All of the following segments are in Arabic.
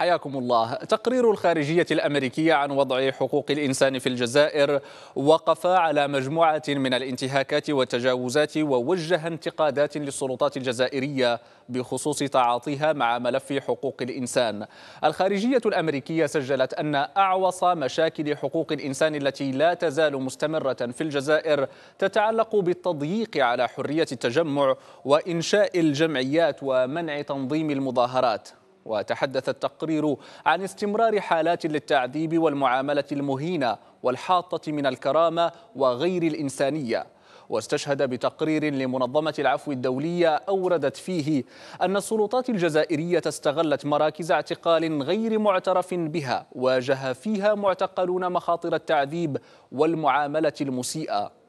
حياكم الله تقرير الخارجية الأمريكية عن وضع حقوق الإنسان في الجزائر وقف على مجموعة من الانتهاكات والتجاوزات ووجه انتقادات للسلطات الجزائرية بخصوص تعاطيها مع ملف حقوق الإنسان الخارجية الأمريكية سجلت أن أعوص مشاكل حقوق الإنسان التي لا تزال مستمرة في الجزائر تتعلق بالتضييق على حرية التجمع وإنشاء الجمعيات ومنع تنظيم المظاهرات وتحدث التقرير عن استمرار حالات للتعذيب والمعاملة المهينة والحاطة من الكرامة وغير الإنسانية واستشهد بتقرير لمنظمة العفو الدولية أوردت فيه أن السلطات الجزائرية استغلت مراكز اعتقال غير معترف بها واجه فيها معتقلون مخاطر التعذيب والمعاملة المسيئة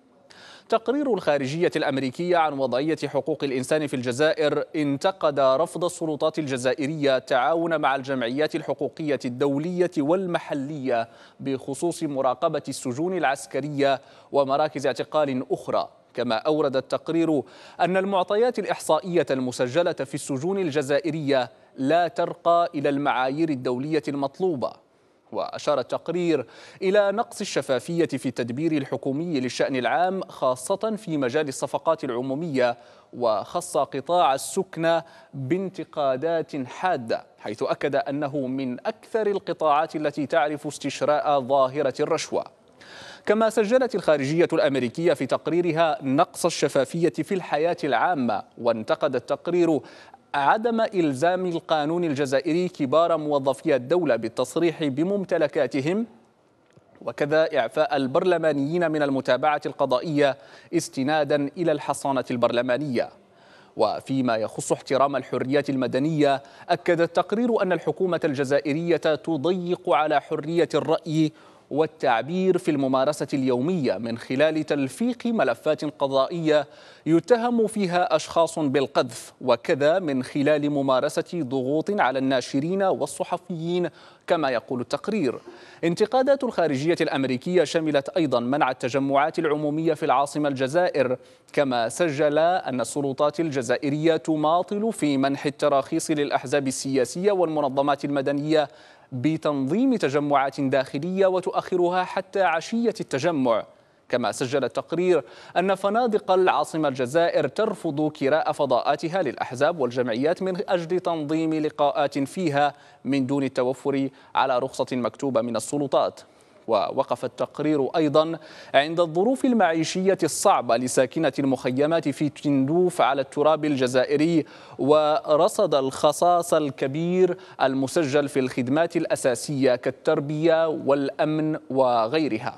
تقرير الخارجية الأمريكية عن وضعية حقوق الإنسان في الجزائر انتقد رفض السلطات الجزائرية التعاون مع الجمعيات الحقوقية الدولية والمحلية بخصوص مراقبة السجون العسكرية ومراكز اعتقال أخرى كما أورد التقرير أن المعطيات الإحصائية المسجلة في السجون الجزائرية لا ترقى إلى المعايير الدولية المطلوبة وأشار التقرير إلى نقص الشفافية في التدبير الحكومي للشأن العام خاصة في مجال الصفقات العمومية وخص قطاع السكنة بانتقادات حادة حيث أكد أنه من أكثر القطاعات التي تعرف استشراء ظاهرة الرشوة كما سجلت الخارجية الأمريكية في تقريرها نقص الشفافية في الحياة العامة وانتقد التقرير عدم إلزام القانون الجزائري كبار موظفي الدولة بالتصريح بممتلكاتهم وكذا إعفاء البرلمانيين من المتابعة القضائية استنادا إلى الحصانة البرلمانية وفيما يخص احترام الحريات المدنية أكد التقرير أن الحكومة الجزائرية تضيق على حرية الرأي والتعبير في الممارسة اليومية من خلال تلفيق ملفات قضائية يتهم فيها أشخاص بالقذف وكذا من خلال ممارسة ضغوط على الناشرين والصحفيين كما يقول التقرير انتقادات الخارجية الأمريكية شملت أيضا منع التجمعات العمومية في العاصمة الجزائر كما سجل أن السلطات الجزائرية تماطل في منح التراخيص للأحزاب السياسية والمنظمات المدنية بتنظيم تجمعات داخلية وتؤخرها حتى عشية التجمع كما سجل التقرير أن فنادق العاصمة الجزائر ترفض كراء فضاءاتها للأحزاب والجمعيات من أجل تنظيم لقاءات فيها من دون التوفر على رخصة مكتوبة من السلطات ووقف التقرير أيضا عند الظروف المعيشية الصعبة لساكنة المخيمات في تندوف على التراب الجزائري ورصد الخصاص الكبير المسجل في الخدمات الأساسية كالتربية والأمن وغيرها